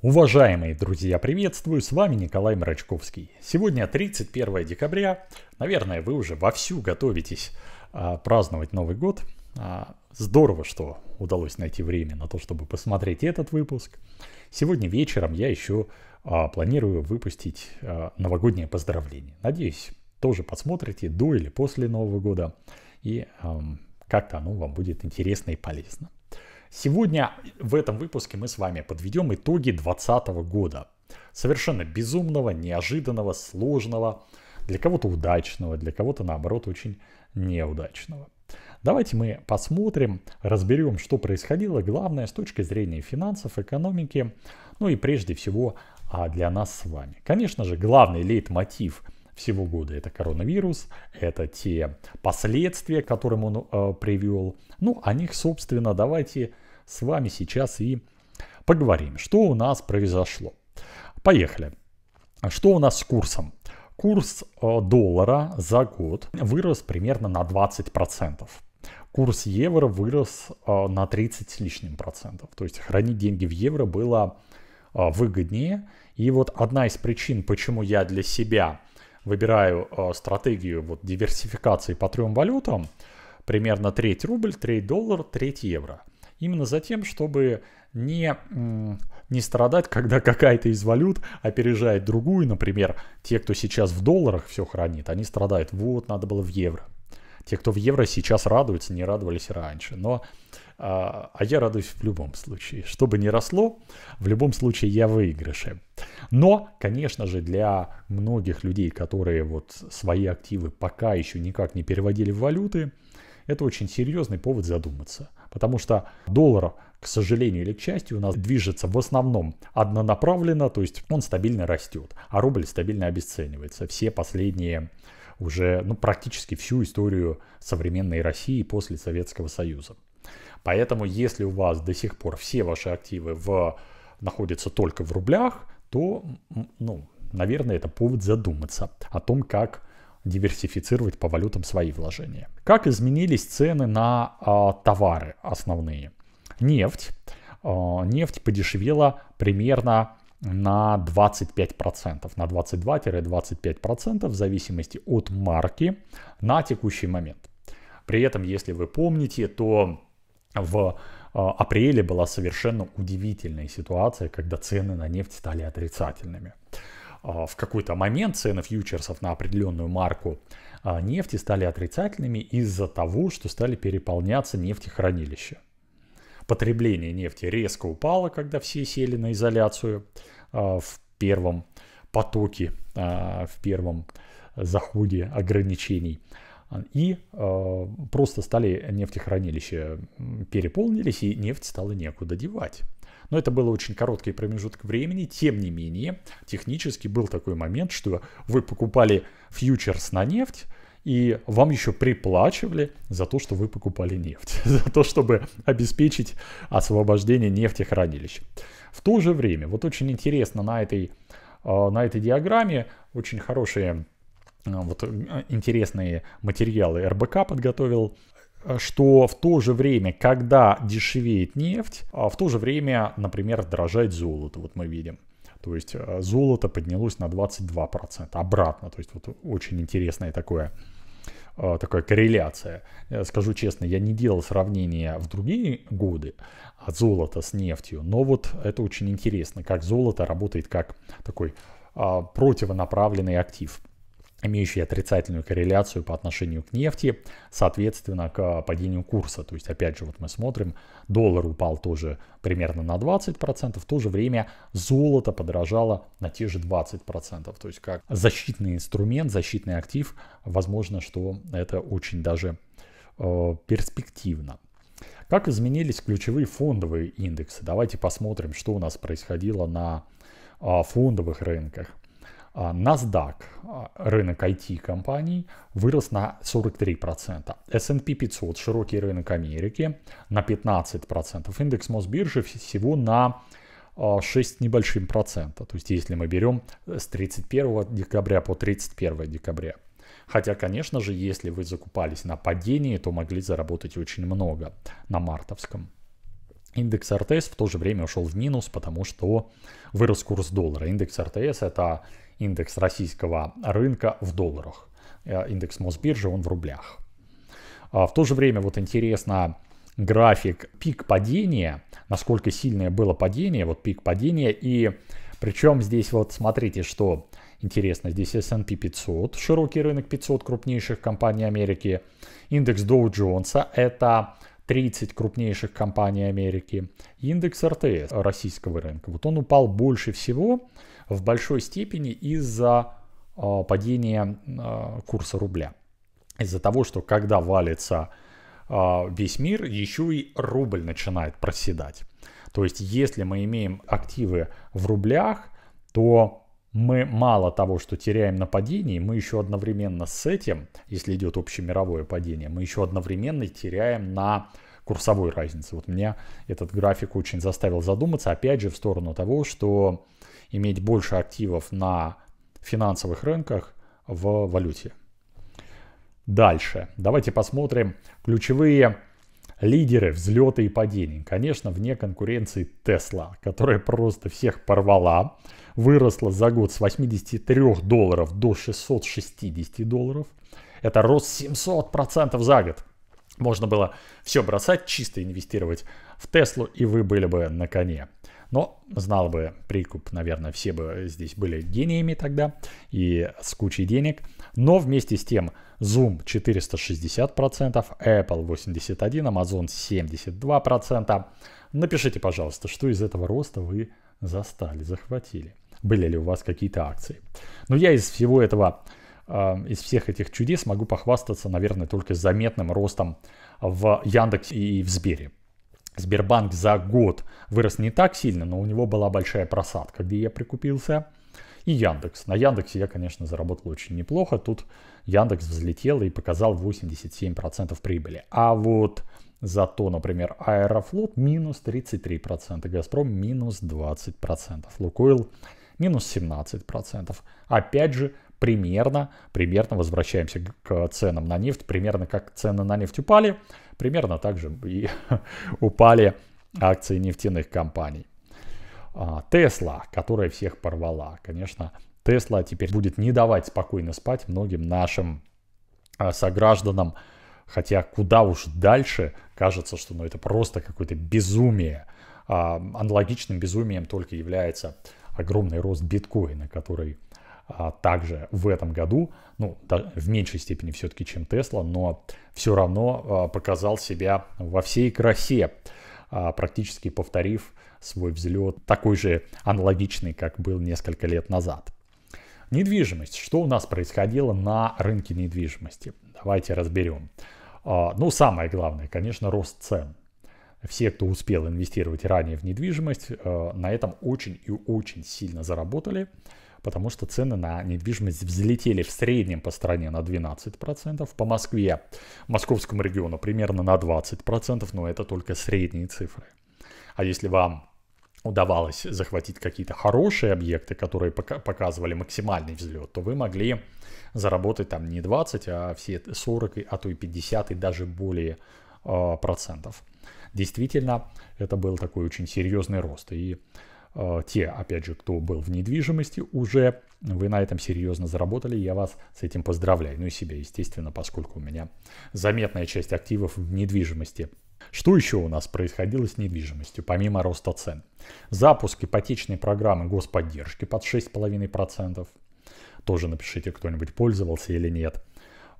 Уважаемые друзья, приветствую, с вами Николай Мрачковский. Сегодня 31 декабря, наверное, вы уже вовсю готовитесь а, праздновать Новый год. А, здорово, что удалось найти время на то, чтобы посмотреть этот выпуск. Сегодня вечером я еще а, планирую выпустить а, новогоднее поздравление. Надеюсь, тоже посмотрите до или после Нового года, и а, как-то оно вам будет интересно и полезно. Сегодня в этом выпуске мы с вами подведем итоги 2020 года. Совершенно безумного, неожиданного, сложного, для кого-то удачного, для кого-то наоборот очень неудачного. Давайте мы посмотрим, разберем, что происходило, главное с точки зрения финансов, экономики, ну и прежде всего а для нас с вами. Конечно же, главный лейтмотив всего года это коронавирус, это те последствия, которым он э, привел. Ну, о них, собственно, давайте с вами сейчас и поговорим, что у нас произошло. Поехали. Что у нас с курсом? Курс э, доллара за год вырос примерно на 20%. Курс евро вырос э, на 30 с лишним процентов. То есть хранить деньги в евро было э, выгоднее. И вот одна из причин, почему я для себя выбираю стратегию вот, диверсификации по трем валютам, примерно треть рубль, треть доллар, треть евро – Именно за тем, чтобы не, не страдать, когда какая-то из валют опережает другую. Например, те, кто сейчас в долларах все хранит, они страдают. Вот, надо было в евро. Те, кто в евро сейчас радуются, не радовались раньше. Но а, а я радуюсь в любом случае. Что бы ни росло, в любом случае я выигрыше. Но, конечно же, для многих людей, которые вот свои активы пока еще никак не переводили в валюты, это очень серьезный повод задуматься. Потому что доллар, к сожалению или к счастью, у нас движется в основном однонаправленно, то есть он стабильно растет, а рубль стабильно обесценивается. Все последние уже ну, практически всю историю современной России после Советского Союза. Поэтому, если у вас до сих пор все ваши активы в, находятся только в рублях, то, ну, наверное, это повод задуматься о том, как диверсифицировать по валютам свои вложения. Как изменились цены на а, товары основные? Нефть. А, нефть подешевела примерно на 25%, на 22-25% в зависимости от марки на текущий момент. При этом, если вы помните, то в а, апреле была совершенно удивительная ситуация, когда цены на нефть стали отрицательными. А, в какой-то момент цены фьючерсов на определенную марку а, нефти стали отрицательными из-за того, что стали переполняться нефтехранилища. Потребление нефти резко упало, когда все сели на изоляцию а, в первом потоке, в первом заходе ограничений. И просто стали нефтехранилища переполнились, и нефть стала некуда девать. Но это было очень короткий промежуток времени. Тем не менее, технически был такой момент, что вы покупали фьючерс на нефть, и вам еще приплачивали за то, что вы покупали нефть, за то, чтобы обеспечить освобождение нефтехранилищ. В то же время, вот очень интересно на этой, э, на этой диаграмме, очень хорошие э, вот э, интересные материалы РБК подготовил Э, что в то же время, когда дешевеет нефть, а в то же время, например, дорожает золото, вот мы видим. То есть э, золото поднялось на 22% обратно. То есть вот очень интересная такое э, такая корреляция. Я скажу честно, я не делал сравнения в другие годы от золота с нефтью, но вот это очень интересно, как золото работает как такой а, противонаправленный актив имеющие отрицательную корреляцию по отношению к нефти, соответственно, к а, падению курса. То есть, опять же, вот мы смотрим, доллар упал тоже примерно на 20%, в то же время золото подорожало на те же 20%. То есть, как защитный инструмент, защитный актив, возможно, что это очень даже э, перспективно. Как изменились ключевые фондовые индексы? Давайте посмотрим, что у нас происходило на э, фондовых рынках. А, NASDAQ, а, рынок IT-компаний, вырос на 43%. S&P 500, широкий рынок Америки, на 15%. Индекс Мосбиржи всего на 6 а, небольшим процента. То есть если мы берем э, с 31 декабря по 31 декабря. Хотя, конечно же, если вы закупались на падении, то могли заработать очень много на мартовском. Индекс РТС в то же время ушел в минус, потому что вырос курс доллара. Индекс РТС это индекс российского рынка в долларах. Э, индекс Мосбиржи, он в рублях. А в то же время вот интересно график пик падения, насколько сильное было падение, вот пик падения. И причем здесь вот смотрите, что интересно, здесь S&P 500, широкий рынок 500 крупнейших компаний Америки, индекс Dow Jones, это 30 крупнейших компаний Америки. Индекс РТС российского рынка, вот он упал больше всего в большой степени из-за э, падения э, курса рубля. Из-за того, что когда валится э, весь мир, еще и рубль начинает проседать. То есть, если мы имеем активы в рублях, то мы мало того, что теряем на падении, мы еще одновременно с этим, если идет общемировое падение, мы еще одновременно теряем на курсовой разнице. Вот меня этот график очень заставил задуматься, опять же, в сторону того, что иметь больше активов на финансовых рынках в валюте. Дальше. Давайте посмотрим ключевые Лидеры взлета и падений. Конечно, вне конкуренции Тесла, которая просто всех порвала. Выросла за год с 83 долларов до 660 долларов. Это рост 700% за год. Можно было все бросать, чисто инвестировать в Теслу, и вы были бы на коне. Но знал бы прикуп, наверное, все бы здесь были гениями тогда и с кучей денег. Но вместе с тем Zoom 460%, Apple 81%, Amazon 72%. Напишите, пожалуйста, что из этого роста вы застали, захватили. Были ли у вас какие-то акции? Но ну, я из всего этого, э, из всех этих чудес могу похвастаться, наверное, только заметным ростом в Яндексе и в Сбере. Сбербанк за год вырос не так сильно, но у него была большая просадка, где я прикупился. И Яндекс. На Яндексе я, конечно, заработал очень неплохо. Тут Яндекс взлетел и показал 87% прибыли. А вот зато, например, Аэрофлот минус 33%, Газпром минус 20%, Лукойл минус 17%. Опять же, примерно, примерно возвращаемся к ценам на нефть, примерно как цены на нефть упали, примерно так же и упали акции нефтяных компаний. А, Тесла, которая всех порвала. Конечно, Тесла теперь будет не давать спокойно спать многим нашим а, согражданам. Хотя куда уж дальше, кажется, что ну, это просто какое-то безумие. А, аналогичным безумием только является огромный рост биткоина, который а, также в этом году, ну, да, в меньшей степени все-таки, чем Тесла, но все равно а, показал себя во всей красе, а, практически повторив свой взлет, такой же аналогичный, как был несколько лет назад. Недвижимость. Что у нас происходило на рынке недвижимости? Давайте разберем. Ну, самое главное, конечно, рост цен. Все, кто успел инвестировать ранее в недвижимость, на этом очень и очень сильно заработали потому что цены на недвижимость взлетели в среднем по стране на 12%, по Москве, московскому региону примерно на 20%, но это только средние цифры. А если вам удавалось захватить какие-то хорошие объекты, которые показывали максимальный взлет, то вы могли заработать там не 20, а все 40, а то и 50 и даже более э, процентов. Действительно, это был такой очень серьезный рост. И Э, те, опять же, кто был в недвижимости уже, вы на этом серьезно заработали, я вас с этим поздравляю. Ну и себя, естественно, поскольку у меня заметная часть активов в недвижимости. Что еще у нас происходило с недвижимостью, помимо роста цен? Запуск ипотечной программы господдержки под 6,5%. Тоже напишите, кто-нибудь пользовался или нет.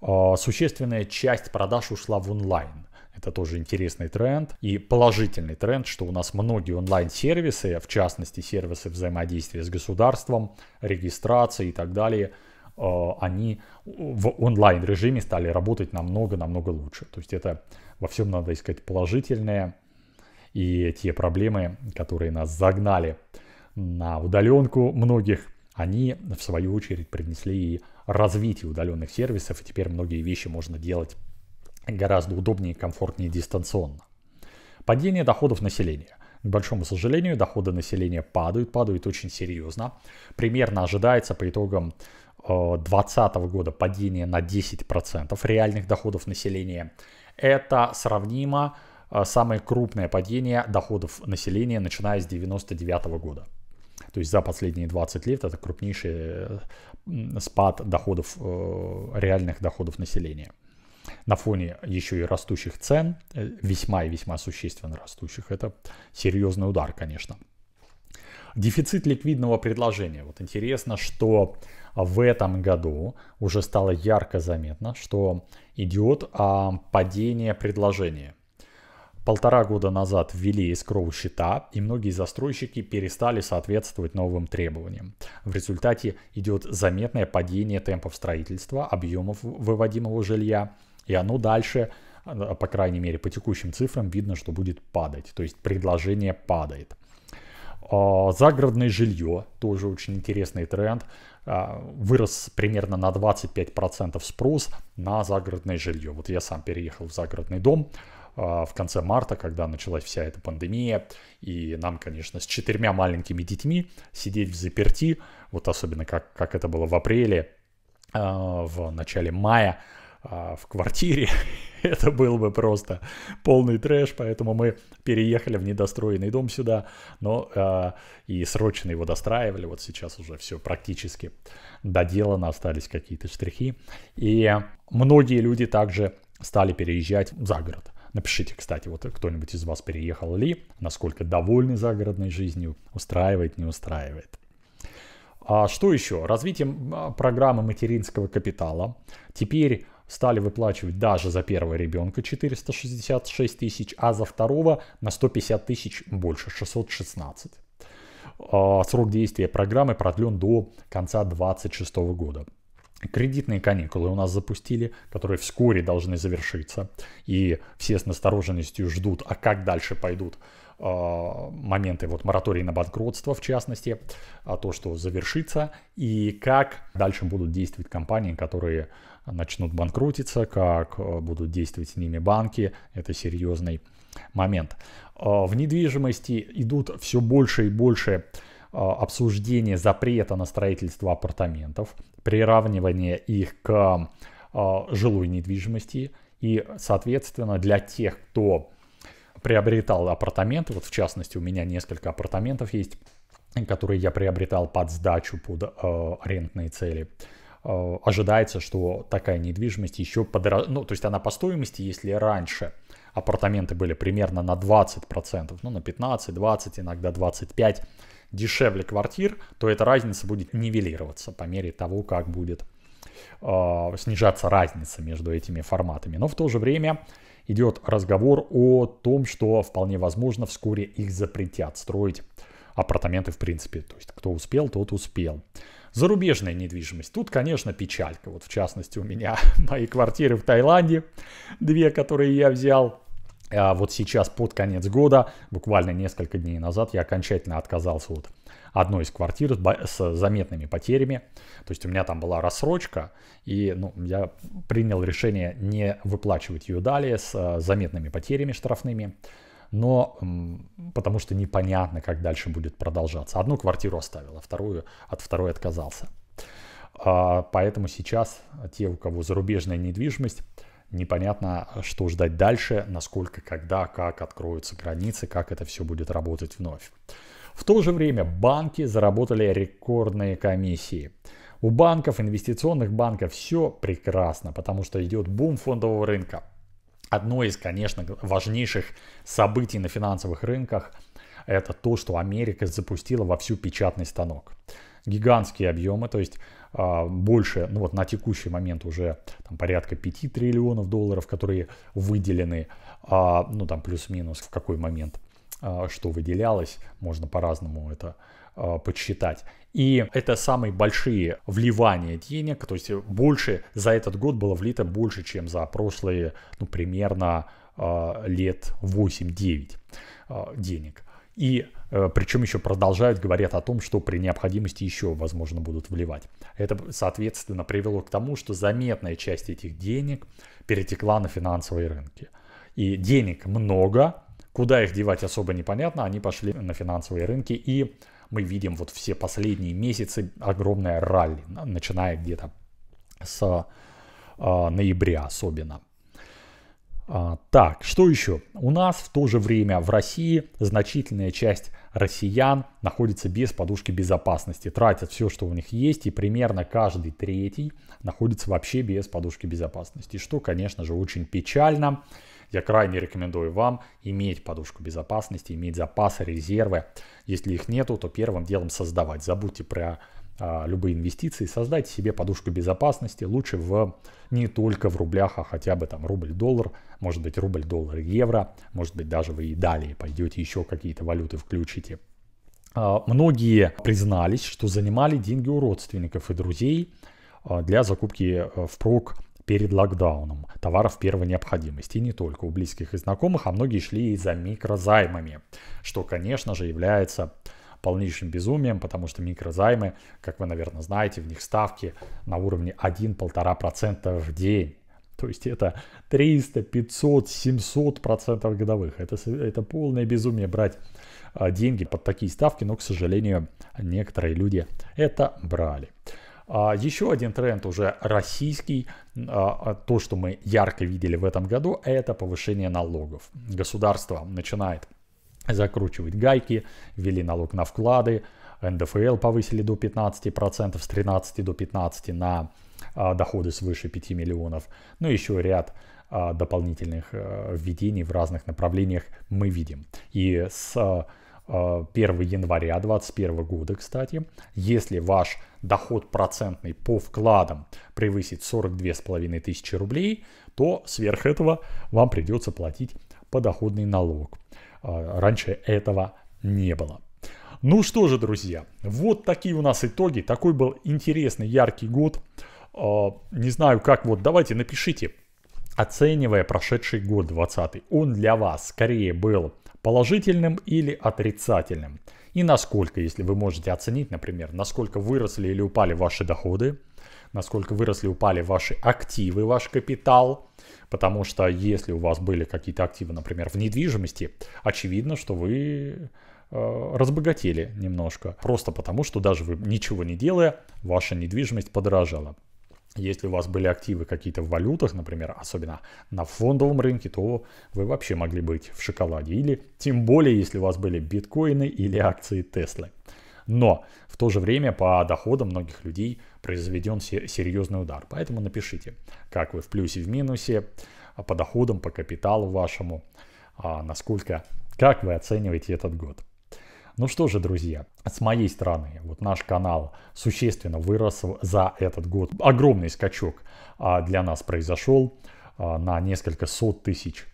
Э, существенная часть продаж ушла в онлайн. Это тоже интересный тренд и положительный тренд, что у нас многие онлайн-сервисы, в частности сервисы взаимодействия с государством, регистрации и так далее, э, они в онлайн-режиме стали работать намного-намного лучше. То есть это во всем надо искать положительное и те проблемы, которые нас загнали на удаленку многих, они в свою очередь принесли и развитие удаленных сервисов, и теперь многие вещи можно делать гораздо удобнее и комфортнее дистанционно. Падение доходов населения. К большому сожалению, доходы населения падают, падают очень серьезно. Примерно ожидается по итогам 2020 э, года падение на 10% реальных доходов населения. Это сравнимо э, самое крупное падение доходов населения, начиная с 1999 -го года. То есть за последние 20 лет это крупнейший э, спад доходов, реальных доходов населения на фоне еще и растущих цен, э, весьма и весьма существенно растущих, это серьезный удар, конечно. Дефицит ликвидного предложения. Вот интересно, что в этом году уже стало ярко заметно, что идет а, падение предложения. Полтора года назад ввели искровые счета, и многие застройщики перестали соответствовать новым требованиям. В результате идет заметное падение темпов строительства, объемов выводимого жилья и оно дальше, э, по крайней мере, по текущим цифрам видно, что будет падать. То есть предложение падает. А, загородное жилье, тоже очень интересный тренд, а, вырос примерно на 25% спрос на загородное жилье. Вот я сам переехал в загородный дом а, в конце марта, когда началась вся эта пандемия, и нам, конечно, с четырьмя маленькими детьми сидеть в заперти, вот особенно как, как это было в апреле, в начале мая, а в квартире это был бы просто полный трэш, поэтому мы переехали в недостроенный дом сюда, но э, и срочно его достраивали, вот сейчас уже все практически доделано, остались какие-то штрихи, и многие люди также стали переезжать за город. Напишите, кстати, вот кто-нибудь из вас переехал ли, насколько довольны загородной жизнью, устраивает, не устраивает. А что еще? Развитием а, программы материнского капитала. Теперь стали выплачивать даже за первого ребенка 466 тысяч, а за второго на 150 тысяч больше, 616. А, срок действия программы продлен до конца 2026 года. Кредитные каникулы у нас запустили, которые вскоре должны завершиться. И все с настороженностью ждут, а как дальше пойдут Э, моменты, вот моратории на банкротство в частности, а то, что завершится, и как дальше будут действовать компании, которые начнут банкротиться, как э, будут действовать с ними банки, это серьезный момент. Э, в недвижимости идут все больше и больше обсуждения запрета на строительство апартаментов, приравнивание их к жилой недвижимости и, соответственно, для тех, кто приобретал апартаменты, вот в частности у меня несколько апартаментов есть, которые я приобретал под сдачу, под э, арендные цели э, ожидается, что такая недвижимость еще подорожает. Ну, то есть она по стоимости, если раньше апартаменты были примерно на 20%, ну, на 15, 20, иногда 25 дешевле квартир, то эта разница будет нивелироваться по мере того, как будет э, снижаться разница между этими форматами. Но в то же время идет разговор о том, что вполне возможно вскоре их запретят строить апартаменты в принципе. То есть кто успел, тот успел. Зарубежная недвижимость. Тут, конечно, печалька. Вот в частности у меня мои квартиры в Таиланде, две, которые я взял. А вот сейчас под конец года, буквально несколько дней назад, я окончательно отказался от одной из квартир с заметными потерями. То есть у меня там была рассрочка, и ну, я принял решение не выплачивать ее далее с э, заметными потерями штрафными но потому что непонятно, как дальше будет продолжаться. Одну квартиру оставил, а вторую от второй отказался. А, поэтому сейчас те, у кого зарубежная недвижимость, непонятно, что ждать дальше, насколько, когда, как откроются границы, как это все будет работать вновь. В то же время банки заработали рекордные комиссии. У банков, инвестиционных банков все прекрасно, потому что идет бум фондового рынка. Одно из, конечно, важнейших событий на финансовых рынках – это то, что Америка запустила во всю печатный станок. Гигантские объемы, то есть а, больше, ну вот на текущий момент уже там, порядка 5 триллионов долларов, которые выделены, а, ну там плюс-минус в какой момент – а, что выделялось, можно по-разному это а, подсчитать. И это самые большие вливания денег, то есть больше за этот год было влито больше, чем за прошлые, ну, примерно а, лет 8-9 денег. И э, причем еще продолжают, говорят о том, что при необходимости еще, возможно, будут вливать. Это, соответственно, привело к тому, что заметная часть этих денег перетекла на финансовые рынки. И денег много, Куда их девать особо непонятно, они пошли на финансовые рынки и мы видим вот все последние месяцы огромное ралли, начиная где-то с э, ноября особенно. А, так, что еще? У нас в то же время в России значительная часть россиян находится без подушки безопасности, тратят все, что у них есть, и примерно каждый третий находится вообще без подушки безопасности, что, конечно же, очень печально. Я крайне рекомендую вам иметь подушку безопасности, иметь запасы, резервы. Если их нету, то первым делом создавать. Забудьте про а, любые инвестиции, создайте себе подушку безопасности, лучше в, не только в рублях, а хотя бы там рубль-доллар, может быть рубль-доллар-евро, может быть даже вы и далее пойдете еще какие-то валюты включите. А, многие признались, что занимали деньги у родственников и друзей а, для закупки э, впрок перед локдауном товаров первой необходимости. И не только у близких и знакомых, а многие шли и за микрозаймами, что, конечно же, является полнейшим безумием, потому что микрозаймы, как вы, наверное, знаете, в них ставки на уровне 1-1,5% в день. То есть это 300, 500, 700 процентов годовых. Это, это полное безумие брать а, деньги под такие ставки, но, к сожалению, некоторые люди это брали. А, еще один тренд уже российский, а, а, то, что мы ярко видели в этом году, это повышение налогов. Государство начинает закручивать гайки, ввели налог на вклады, НДФЛ повысили до 15%, с 13 до 15% на доходы свыше 5 миллионов. Ну, и еще ряд дополнительных э, введений в разных направлениях мы видим. И с 1 э, января 2021 года, кстати, если ваш доход процентный по вкладам превысит 42,5 тысячи рублей, то сверх этого вам придется платить подоходный налог. Э, раньше этого не было. Ну что же, друзья, вот такие у нас итоги. Такой был интересный, яркий год. Э, не знаю, как вот, давайте напишите, оценивая прошедший год 20 он для вас скорее был положительным или отрицательным. И насколько, если вы можете оценить, например, насколько выросли или упали ваши доходы, насколько выросли, упали ваши активы, ваш капитал. Потому что если у вас были какие-то активы, например, в недвижимости, очевидно, что вы э, разбогатели немножко. Просто потому, что даже вы ничего не делая, ваша недвижимость подорожала. Если у вас были активы какие-то в валютах, например, особенно на фондовом рынке, то вы вообще могли быть в шоколаде. Или тем более, если у вас были биткоины или акции Теслы. Но в то же время по доходам многих людей произведен серьезный удар. Поэтому напишите, как вы в плюсе, в минусе, а по доходам, по капиталу вашему, а насколько, как вы оцениваете этот год. Ну что же, друзья, с моей стороны, вот наш канал существенно вырос за этот год. Огромный скачок а, для нас произошел а, на несколько сот тысяч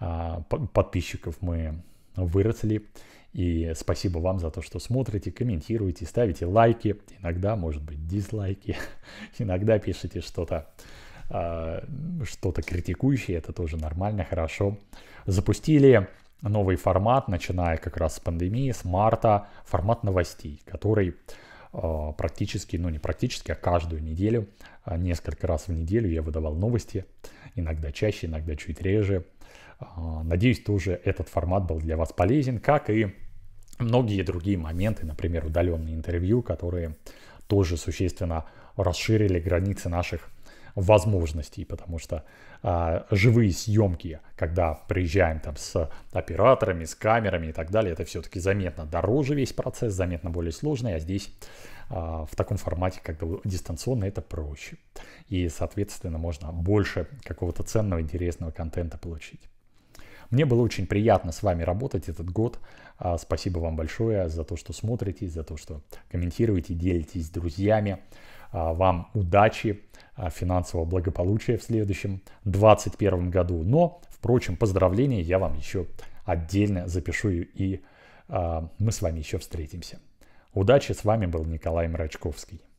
а, подписчиков мы выросли. И спасибо вам за то, что смотрите, комментируете, ставите лайки, иногда, может быть, дизлайки, иногда пишите что-то что-то критикующее, это тоже нормально, хорошо. Запустили новый формат, начиная как раз с пандемии, с марта, формат новостей, который э, практически, ну не практически, а каждую неделю, э, несколько раз в неделю я выдавал новости, иногда чаще, иногда чуть реже. Э, надеюсь, тоже этот формат был для вас полезен, как и многие другие моменты, например, удаленные интервью, которые тоже существенно расширили границы наших возможностей, потому что а, живые съемки, когда приезжаем там с операторами, с камерами и так далее, это все-таки заметно дороже весь процесс, заметно более сложный, а здесь а, в таком формате, когда дистанционно, это проще. И, соответственно, можно больше какого-то ценного, интересного контента получить. Мне было очень приятно с вами работать этот год. А, спасибо вам большое за то, что смотрите, за то, что комментируете, делитесь с друзьями. А, вам удачи, а, финансового благополучия в следующем 2021 году. Но, впрочем, поздравления я вам еще отдельно запишу и а, мы с вами еще встретимся. Удачи, с вами был Николай Мрачковский.